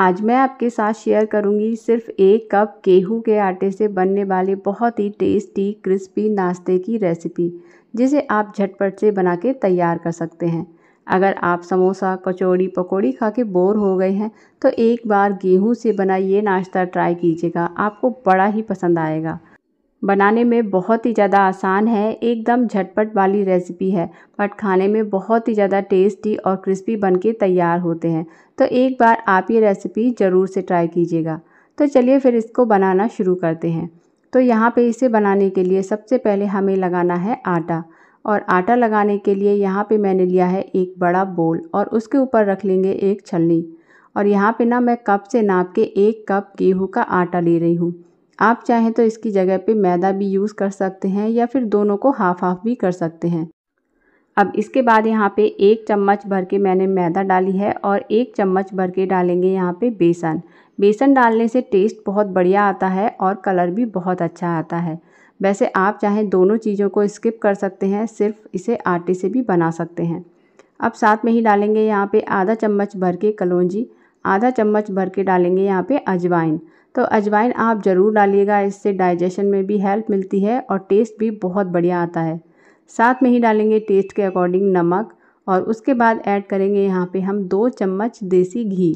आज मैं आपके साथ शेयर करूंगी सिर्फ एक कप गेहूं के आटे से बनने वाले बहुत ही टेस्टी क्रिस्पी नाश्ते की रेसिपी जिसे आप झटपट से बना के तैयार कर सकते हैं अगर आप समोसा कचौड़ी पकौड़ी खा के बोर हो गए हैं तो एक बार गेहूं से बना ये नाश्ता ट्राई कीजिएगा आपको बड़ा ही पसंद आएगा बनाने में बहुत ही ज़्यादा आसान है एकदम झटपट वाली रेसिपी है बट खाने में बहुत ही ज़्यादा टेस्टी और क्रिस्पी बनके तैयार होते हैं तो एक बार आप ये रेसिपी ज़रूर से ट्राई कीजिएगा तो चलिए फिर इसको बनाना शुरू करते हैं तो यहाँ पे इसे बनाने के लिए सबसे पहले हमें लगाना है आटा और आटा लगाने के लिए यहाँ पर मैंने लिया है एक बड़ा बोल और उसके ऊपर रख लेंगे एक छलनी और यहाँ पर ना मैं कप से नाप के एक कप गेहूँ का आटा ले रही हूँ आप चाहें तो इसकी जगह पे मैदा भी यूज़ कर सकते हैं या फिर दोनों को हाफ हाफ भी कर सकते हैं अब इसके बाद यहाँ पे एक चम्मच भर के मैंने मैदा डाली है और एक चम्मच भर के डालेंगे यहाँ पे बेसन बेसन डालने से टेस्ट बहुत बढ़िया आता है और कलर भी बहुत अच्छा आता है वैसे आप चाहें दोनों चीज़ों को स्किप कर सकते हैं सिर्फ इसे आटे से भी बना सकते हैं अब साथ में ही डालेंगे यहाँ पे आधा चम्मच भर के कलौजी आधा चम्मच भर के डालेंगे यहाँ पे अजवाइन तो अजवाइन आप ज़रूर डालिएगा इससे डाइजेशन में भी हेल्प मिलती है और टेस्ट भी बहुत बढ़िया आता है साथ में ही डालेंगे टेस्ट के अकॉर्डिंग नमक और उसके बाद ऐड करेंगे यहाँ पे हम दो चम्मच देसी घी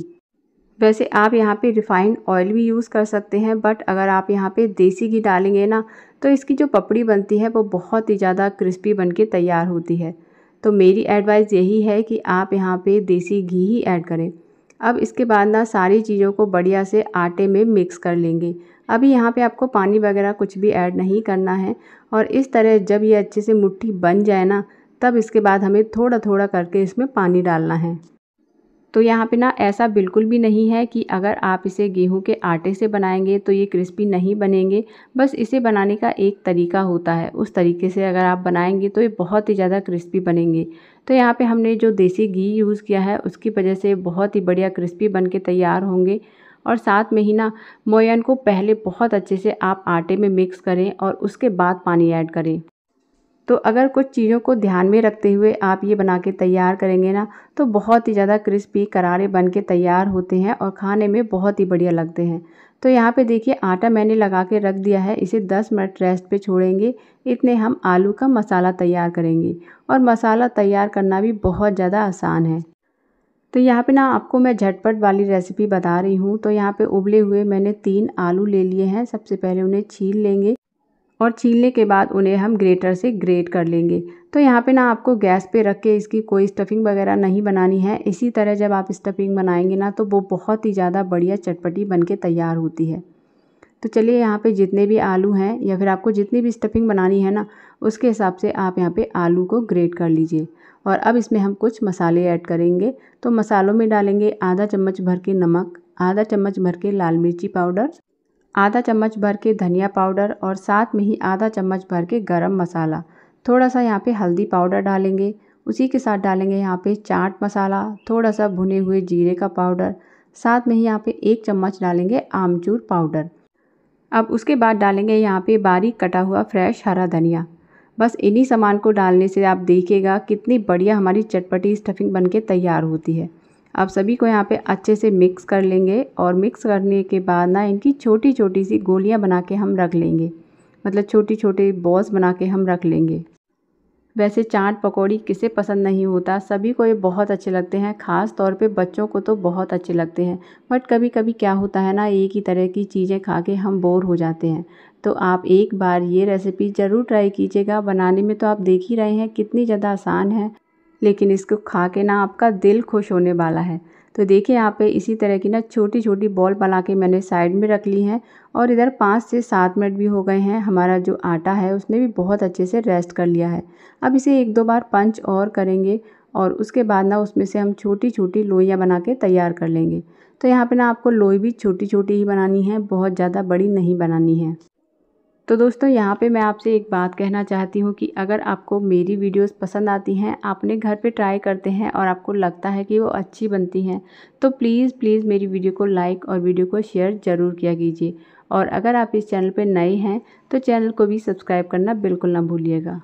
वैसे आप यहाँ पे रिफ़ाइंड ऑयल भी यूज़ कर सकते हैं बट अगर आप यहाँ पे देसी घी डालेंगे ना तो इसकी जो पपड़ी बनती है वो बहुत ही ज़्यादा क्रिस्पी बन के तैयार होती है तो मेरी एडवाइस यही है कि आप यहाँ पर देसी घी ही ऐड करें अब इसके बाद ना सारी चीज़ों को बढ़िया से आटे में मिक्स कर लेंगे अभी यहाँ पे आपको पानी वगैरह कुछ भी ऐड नहीं करना है और इस तरह जब ये अच्छे से मुट्ठी बन जाए ना तब इसके बाद हमें थोड़ा थोड़ा करके इसमें पानी डालना है तो यहाँ पे ना ऐसा बिल्कुल भी नहीं है कि अगर आप इसे गेहूं के आटे से बनाएंगे तो ये क्रिस्पी नहीं बनेंगे बस इसे बनाने का एक तरीका होता है उस तरीके से अगर आप बनाएंगे तो ये बहुत ही ज़्यादा क्रिस्पी बनेंगे तो यहाँ पे हमने जो देसी घी यूज़ किया है उसकी वजह से बहुत ही बढ़िया क्रिस्पी बन के तैयार होंगे और साथ में ही ना मोयन को पहले बहुत अच्छे से आप आटे में मिक्स करें और उसके बाद पानी ऐड करें तो अगर कुछ चीज़ों को ध्यान में रखते हुए आप ये बना के तैयार करेंगे ना तो बहुत ही ज़्यादा क्रिस्पी करारे बन के तैयार होते हैं और खाने में बहुत ही बढ़िया लगते हैं तो यहाँ पे देखिए आटा मैंने लगा के रख दिया है इसे 10 मिनट रेस्ट पे छोड़ेंगे इतने हम आलू का मसाला तैयार करेंगे और मसाला तैयार करना भी बहुत ज़्यादा आसान है तो यहाँ पे ना आपको मैं झटपट वाली रेसिपी बता रही हूँ तो यहाँ पे उबले हुए मैंने तीन आलू ले लिए हैं सबसे पहले उन्हें छील लेंगे और छीलने के बाद उन्हें हम ग्रेटर से ग्रेट कर लेंगे तो यहाँ पे ना आपको गैस पे रख के इसकी कोई स्टफिंग वगैरह नहीं बनानी है इसी तरह जब आप स्टफिंग बनाएंगे ना तो वो बहुत ही ज़्यादा बढ़िया चटपटी बन के तैयार होती है तो चलिए यहाँ पे जितने भी आलू हैं या फिर आपको जितनी भी स्टफिंग बनानी है ना उसके हिसाब से आप यहाँ पर आलू को ग्रेट कर लीजिए और अब इसमें हम कुछ मसाले ऐड करेंगे तो मसालों में डालेंगे आधा चम्मच भर के नमक आधा चम्मच भर के लाल मिर्ची पाउडर आधा चम्मच भर के धनिया पाउडर और साथ में ही आधा चम्मच भर के गरम मसाला थोड़ा सा यहाँ पे हल्दी पाउडर डालेंगे उसी के साथ डालेंगे यहाँ पे चाट मसाला थोड़ा सा भुने हुए जीरे का पाउडर साथ में ही यहाँ पे एक चम्मच डालेंगे आमचूर पाउडर अब उसके बाद डालेंगे यहाँ पे बारीक कटा हुआ फ्रेश हरा धनिया बस इन्हीं सामान को डालने से आप देखिएगा कितनी बढ़िया हमारी चटपटी स्टफिंग बन तैयार होती है आप सभी को यहाँ पे अच्छे से मिक्स कर लेंगे और मिक्स करने के बाद ना इनकी छोटी छोटी सी गोलियाँ बना के हम रख लेंगे मतलब छोटी छोटे बॉल्स बना के हम रख लेंगे वैसे चाट पकौड़ी किसे पसंद नहीं होता सभी को ये बहुत अच्छे लगते हैं ख़ास तौर पे बच्चों को तो बहुत अच्छे लगते हैं बट कभी कभी क्या होता है ना एक ही तरह की चीज़ें खा के हम बोर हो जाते हैं तो आप एक बार ये रेसिपी ज़रूर ट्राई कीजिएगा बनाने में तो आप देख ही रहे हैं कितनी ज़्यादा आसान है लेकिन इसको खा के ना आपका दिल खुश होने वाला है तो देखिए यहाँ पे इसी तरह की ना छोटी छोटी बॉल बना के मैंने साइड में रख ली हैं और इधर पाँच से सात मिनट भी हो गए हैं हमारा जो आटा है उसने भी बहुत अच्छे से रेस्ट कर लिया है अब इसे एक दो बार पंच और करेंगे और उसके बाद ना उसमें से हम छोटी छोटी लोइयाँ बना के तैयार कर लेंगे तो यहाँ पे ना आपको लोई भी छोटी छोटी ही बनानी है बहुत ज़्यादा बड़ी नहीं बनानी है तो दोस्तों यहाँ पे मैं आपसे एक बात कहना चाहती हूँ कि अगर आपको मेरी वीडियोस पसंद आती हैं आपने घर पे ट्राई करते हैं और आपको लगता है कि वो अच्छी बनती हैं तो प्लीज़ प्लीज़ मेरी वीडियो को लाइक और वीडियो को शेयर ज़रूर किया कीजिए और अगर आप इस चैनल पर नए हैं तो चैनल को भी सब्सक्राइब करना बिल्कुल ना भूलिएगा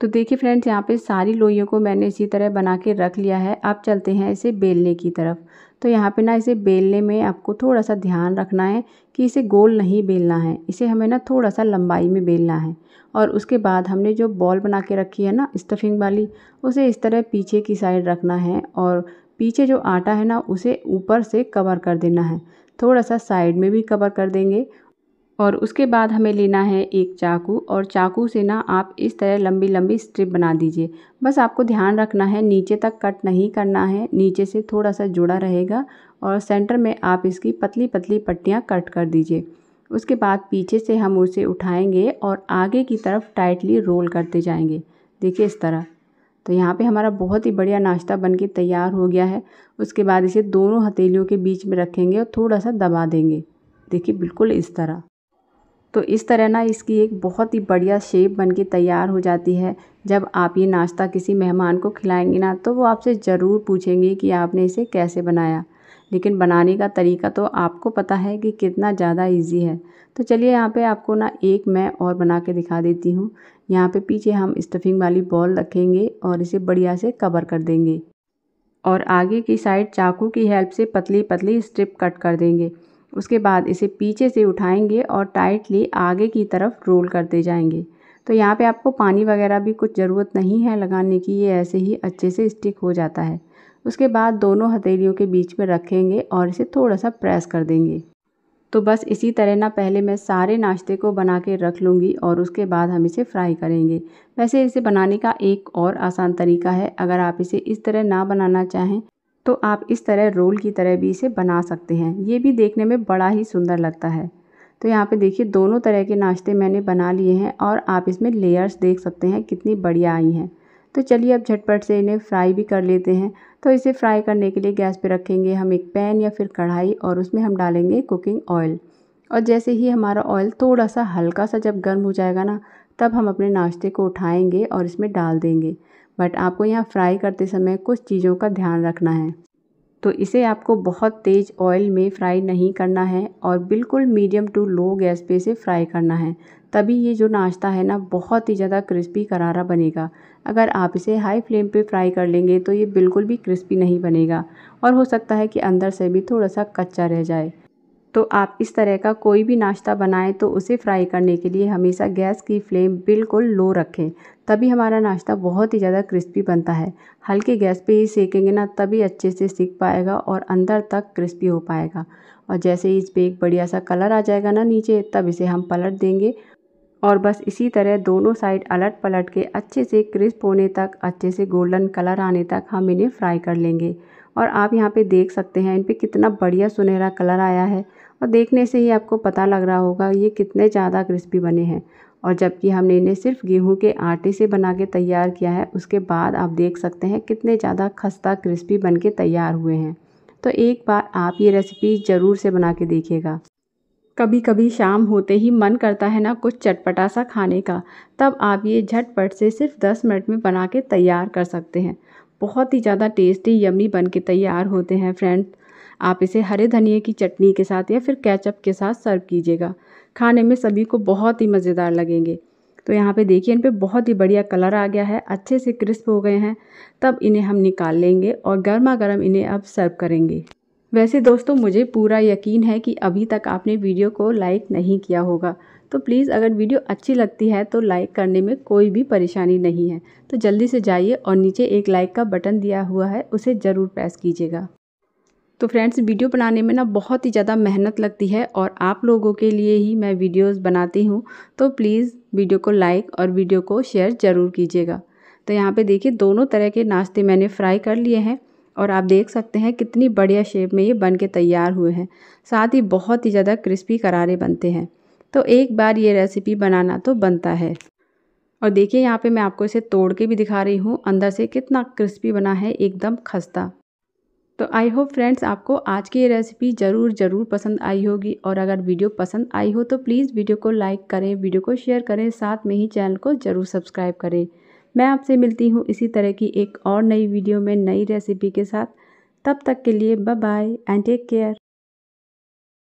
तो देखिए फ्रेंड्स यहाँ पे सारी लोइयों को मैंने इसी तरह बना के रख लिया है अब चलते हैं इसे बेलने की तरफ तो यहाँ पे ना इसे बेलने में आपको थोड़ा सा ध्यान रखना है कि इसे गोल नहीं बेलना है इसे हमें ना थोड़ा सा लंबाई में बेलना है और उसके बाद हमने जो बॉल बना के रखी है ना स्टफिंग वाली उसे इस तरह पीछे की साइड रखना है और पीछे जो आटा है ना उसे ऊपर से कवर कर देना है थोड़ा सा साइड में भी कवर कर देंगे और उसके बाद हमें लेना है एक चाकू और चाकू से ना आप इस तरह लंबी लंबी स्ट्रिप बना दीजिए बस आपको ध्यान रखना है नीचे तक कट नहीं करना है नीचे से थोड़ा सा जुड़ा रहेगा और सेंटर में आप इसकी पतली पतली पट्टियाँ कट कर दीजिए उसके बाद पीछे से हम उसे उठाएंगे और आगे की तरफ टाइटली रोल करते जाएंगे देखिए इस तरह तो यहाँ पे हमारा बहुत ही बढ़िया नाश्ता बनके तैयार हो गया है उसके बाद इसे दोनों हथेलियों के बीच में रखेंगे और थोड़ा सा दबा देंगे देखिए बिल्कुल इस तरह तो इस तरह ना इसकी एक बहुत ही बढ़िया शेप बन के तैयार हो जाती है जब आप ये नाश्ता किसी मेहमान को खिलाएंगे ना तो वो आपसे ज़रूर पूछेंगे कि आपने इसे कैसे बनाया लेकिन बनाने का तरीका तो आपको पता है कि कितना ज़्यादा इजी है तो चलिए यहाँ पे आपको ना एक मैं और बना के दिखा देती हूँ यहाँ पे पीछे हम स्टफिंग वाली बॉल रखेंगे और इसे बढ़िया से कवर कर देंगे और आगे की साइड चाकू की हेल्प से पतली पतली स्ट्रिप कट कर देंगे उसके बाद इसे पीछे से उठाएंगे और टाइटली आगे की तरफ रोल करते जाएंगे तो यहाँ पे आपको पानी वगैरह भी कुछ ज़रूरत नहीं है लगाने की ये ऐसे ही अच्छे से स्टिक हो जाता है उसके बाद दोनों हथेलियों के बीच में रखेंगे और इसे थोड़ा सा प्रेस कर देंगे तो बस इसी तरह ना पहले मैं सारे नाश्ते को बना के रख लूँगी और उसके बाद हम इसे फ्राई करेंगे वैसे इसे बनाने का एक और आसान तरीका है अगर आप इसे इस तरह ना बनाना चाहें तो आप इस तरह रोल की तरह भी इसे बना सकते हैं ये भी देखने में बड़ा ही सुंदर लगता है तो यहाँ पे देखिए दोनों तरह के नाश्ते मैंने बना लिए हैं और आप इसमें लेयर्स देख सकते हैं कितनी बढ़िया आई हैं तो चलिए अब झटपट से इन्हें फ्राई भी कर लेते हैं तो इसे फ्राई करने के लिए गैस पे रखेंगे हम एक पैन या फिर कढ़ाई और उसमें हम डालेंगे कुकिंग ऑयल और जैसे ही हमारा ऑयल थोड़ा सा हल्का सा जब गर्म हो जाएगा ना तब हम अपने नाश्ते को उठाएंगे और इसमें डाल देंगे बट आपको यहाँ फ्राई करते समय कुछ चीज़ों का ध्यान रखना है तो इसे आपको बहुत तेज़ ऑयल में फ्राई नहीं करना है और बिल्कुल मीडियम टू लो गैस पे इसे फ्राई करना है तभी ये जो नाश्ता है ना बहुत ही ज़्यादा क्रिस्पी करारा बनेगा अगर आप इसे हाई फ्लेम पे फ्राई कर लेंगे तो ये बिल्कुल भी क्रिस्पी नहीं बनेगा और हो सकता है कि अंदर से भी थोड़ा सा कच्चा रह जाए तो आप इस तरह का कोई भी नाश्ता बनाएं तो उसे फ्राई करने के लिए हमेशा गैस की फ्लेम बिल्कुल लो रखें तभी हमारा नाश्ता बहुत ही ज़्यादा क्रिस्पी बनता है हल्के गैस पे ही सेकेंगे ना तभी अच्छे से सीख पाएगा और अंदर तक क्रिस्पी हो पाएगा और जैसे ही इस पर एक बढ़िया सा कलर आ जाएगा ना नीचे तब इसे हम पलट देंगे और बस इसी तरह दोनों साइड अलट पलट के अच्छे से क्रिस्प होने तक अच्छे से गोल्डन कलर आने तक हम इन्हें फ्राई कर लेंगे और आप यहाँ पे देख सकते हैं इन पर कितना बढ़िया सुनहरा कलर आया है और देखने से ही आपको पता लग रहा होगा ये कितने ज़्यादा क्रिस्पी बने हैं और जबकि हमने इन्हें सिर्फ गेहूं के आटे से बना के तैयार किया है उसके बाद आप देख सकते हैं कितने ज़्यादा खस्ता क्रिस्पी बन के तैयार हुए हैं तो एक बार आप ये रेसिपी ज़रूर से बना के देखिएगा कभी कभी शाम होते ही मन करता है ना कुछ चटपटा सा खाने का तब आप ये झटपट से सिर्फ दस मिनट में बना के तैयार कर सकते हैं बहुत ही ज़्यादा टेस्टी यमी बन के तैयार होते हैं फ्रेंड्स आप इसे हरे धनिए की चटनी के साथ या फिर कैचअप के साथ सर्व कीजिएगा खाने में सभी को बहुत ही मज़ेदार लगेंगे तो यहाँ पे देखिए इन पर बहुत ही बढ़िया कलर आ गया है अच्छे से क्रिस्प हो गए हैं तब इन्हें हम निकाल लेंगे और गर्मा गर्म इन्हें अब सर्व करेंगे वैसे दोस्तों मुझे पूरा यकीन है कि अभी तक आपने वीडियो को लाइक नहीं किया होगा तो प्लीज़ अगर वीडियो अच्छी लगती है तो लाइक करने में कोई भी परेशानी नहीं है तो जल्दी से जाइए और नीचे एक लाइक का बटन दिया हुआ है उसे ज़रूर प्रेस कीजिएगा तो फ्रेंड्स वीडियो बनाने में ना बहुत ही ज़्यादा मेहनत लगती है और आप लोगों के लिए ही मैं वीडियोस बनाती हूँ तो प्लीज़ वीडियो को लाइक और वीडियो को शेयर ज़रूर कीजिएगा तो यहाँ पे देखिए दोनों तरह के नाश्ते मैंने फ्राई कर लिए हैं और आप देख सकते हैं कितनी बढ़िया शेप में ये बन के तैयार हुए हैं साथ ही बहुत ही ज़्यादा क्रिस्पी करारे बनते हैं तो एक बार ये रेसिपी बनाना तो बनता है और देखिए यहाँ पे मैं आपको इसे तोड़ के भी दिखा रही हूँ अंदर से कितना क्रिस्पी बना है एकदम खस्ता तो आई होप फ्रेंड्स आपको आज की ये रेसिपी ज़रूर ज़रूर पसंद आई होगी और अगर वीडियो पसंद आई हो तो प्लीज़ वीडियो को लाइक करें वीडियो को शेयर करें साथ में ही चैनल को ज़रूर सब्सक्राइब करें मैं आपसे मिलती हूँ इसी तरह की एक और नई वीडियो में नई रेसिपी के साथ तब तक के लिए bye bye and take care